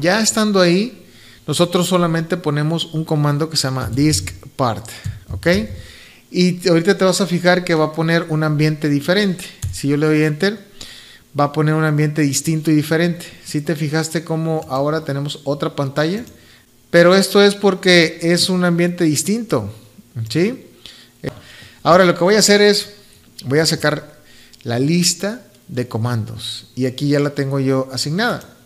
ya estando ahí, nosotros solamente ponemos un comando que se llama disk part, ¿ok? Y ahorita te vas a fijar que va a poner un ambiente diferente. Si yo le doy enter, va a poner un ambiente distinto y diferente. Si te fijaste cómo ahora tenemos otra pantalla, pero esto es porque es un ambiente distinto, ¿sí? Ahora lo que voy a hacer es, voy a sacar la lista de comandos y aquí ya la tengo yo asignada.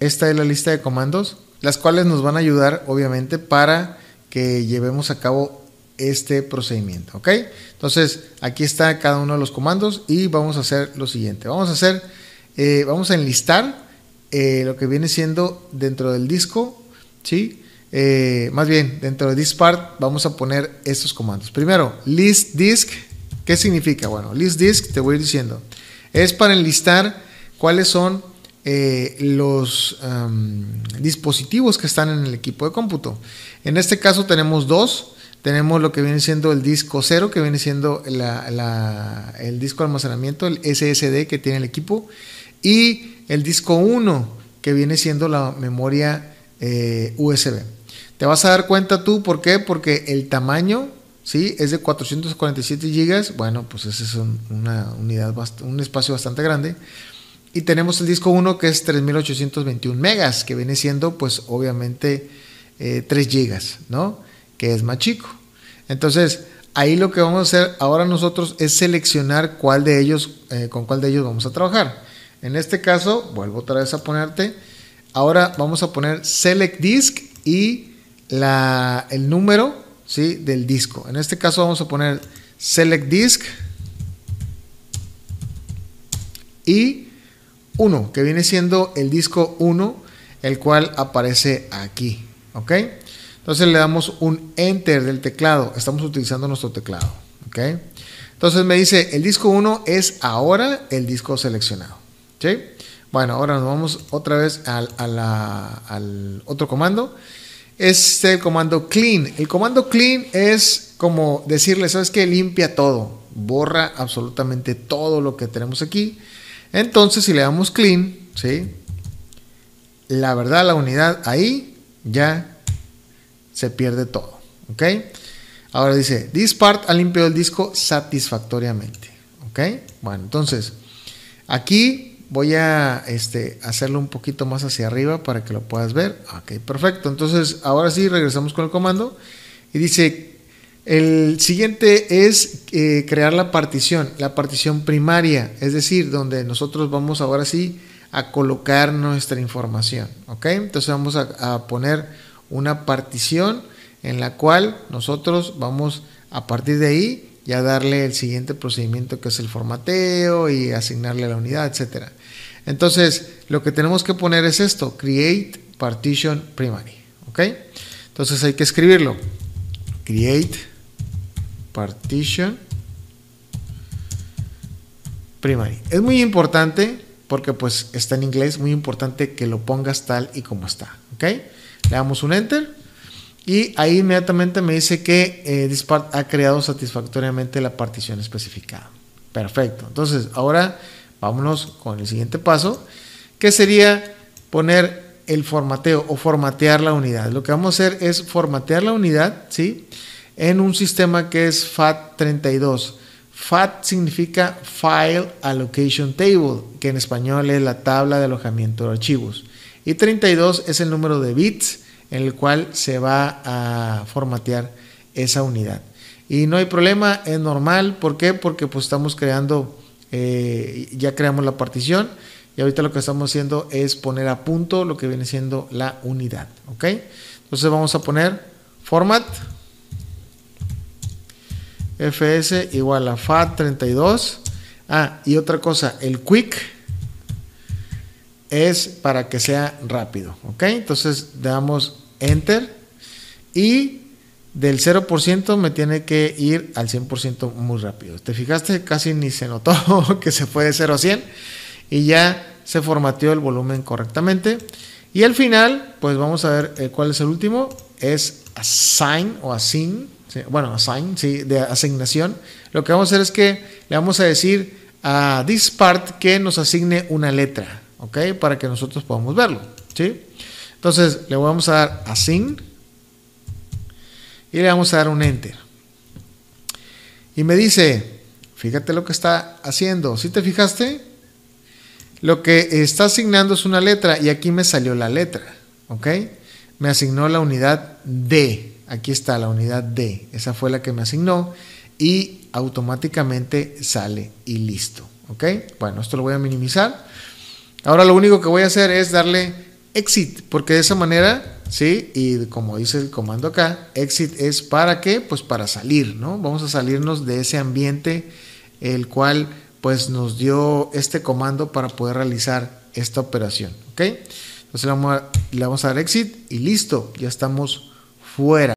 Esta es la lista de comandos, las cuales nos van a ayudar obviamente para que llevemos a cabo este procedimiento, ¿ok? Entonces, aquí está cada uno de los comandos y vamos a hacer lo siguiente. Vamos a hacer, eh, vamos a enlistar eh, lo que viene siendo dentro del disco, ¿sí? Eh, más bien, dentro de this part vamos a poner estos comandos. Primero, list disk, ¿qué significa? Bueno, list disk, te voy diciendo, es para enlistar cuáles son eh, los dispositivos que están en el equipo de cómputo. En este caso tenemos dos. Tenemos lo que viene siendo el disco 0 que viene siendo el disco de almacenamiento, el SSD que tiene el equipo, y el disco 1, que viene siendo la memoria eh, USB. Te vas a dar cuenta tú, ¿por qué? Porque el tamaño ¿sí? Es de 447 GB. Bueno, pues ese es una unidad, un espacio bastante grande. Y tenemos el disco 1 que es 3821 megas, que viene siendo pues obviamente 3 eh, gigas, ¿no? Que es más chico. Entonces, ahí lo que vamos a hacer ahora nosotros es seleccionar cuál de ellos, eh, con cuál de ellos vamos a trabajar. En este caso, vuelvo otra vez a ponerte. Ahora vamos a poner Select Disk y la, el número ¿sí? del disco. En este caso vamos a poner Select Disk y 1, que viene siendo el disco 1, el cual aparece aquí, ¿ok? Entonces le damos un enter del teclado, estamos utilizando nuestro teclado, ¿ok? Entonces me dice, el disco 1 es ahora el disco seleccionado, Bueno, ahora nos vamos otra vez al, otro comando. Es el comando clean. El comando clean es como decirle, ¿sabes que Limpia todo. Borra absolutamente todo lo que tenemos aquí. Entonces, si le damos clean, ¿sí? La verdad, la unidad ahí ya se pierde todo, ¿ok? Ahora dice, this part ha limpiado el disco satisfactoriamente, ¿ok? Bueno, entonces, aquí voy a este, hacerlo un poquito más hacia arriba para que lo puedas ver. Ok, perfecto. Entonces, ahora sí, regresamos con el comando y dice el siguiente es eh, crear la partición, la partición primaria, es decir, donde nosotros vamos ahora sí a colocar nuestra información. ¿ok? Entonces vamos a, poner una partición en la cual nosotros vamos a partir de ahí ya darle el siguiente procedimiento que es el formateo y asignarle la unidad, etc Entonces, lo que tenemos que poner es esto, create partition primary, ¿ok? Entonces hay que escribirlo create partition primary. Es muy importante porque pues está en inglés, muy importante que lo pongas tal y como está, ¿ok? Le damos un enter y ahí inmediatamente me dice que eh, part ha creado satisfactoriamente la partición especificada. Perfecto. Entonces, ahora vámonos con el siguiente paso, que sería poner el formateo o formatear la unidad. Lo que vamos a hacer es formatear la unidad, ¿sí? En un sistema que es FAT32. FAT significa File Allocation Table, que en español es la tabla de alojamiento de archivos. Y 32 es el número de bits en el cual se va a formatear esa unidad. Y no hay problema, es normal. ¿Por qué? Porque pues estamos creando, eh, ya creamos la partición y ahorita lo que estamos haciendo es poner a punto lo que viene siendo la unidad. ¿Ok? Entonces vamos a poner format fs igual a fat32. Ah, y otra cosa, el quick es para que sea rápido. ¿Ok? Entonces damos enter y del 0% me tiene que ir al 100% muy rápido. ¿Te fijaste? Casi ni se notó que se fue de 0 a 100 y ya se formateó el volumen correctamente. Y al final, pues vamos a ver eh, cuál es el último. Es assign o assign. bueno, assign, sí, de asignación. Lo que vamos a hacer es que le vamos a decir a this part que nos asigne una letra, ¿ok? Para que nosotros podamos verlo, ¿sí? Entonces le vamos a dar assign y le vamos a dar un enter. Y me dice, fíjate lo que está haciendo. Si te fijaste, lo que está asignando es una letra y aquí me salió la letra, ¿ok? Me asignó la unidad D. Aquí está la unidad D. Esa fue la que me asignó y automáticamente sale y listo, ¿ok? Bueno, esto lo voy a minimizar. Ahora lo único que voy a hacer es darle exit, porque de esa manera, ¿sí? Y como dice el comando acá, exit es para qué? Pues para salir, ¿no? Vamos a salirnos de ese ambiente el cual pues nos dio este comando para poder realizar esta operación. ¿ok? Entonces le le vamos a dar exit y listo, ya estamos fuera.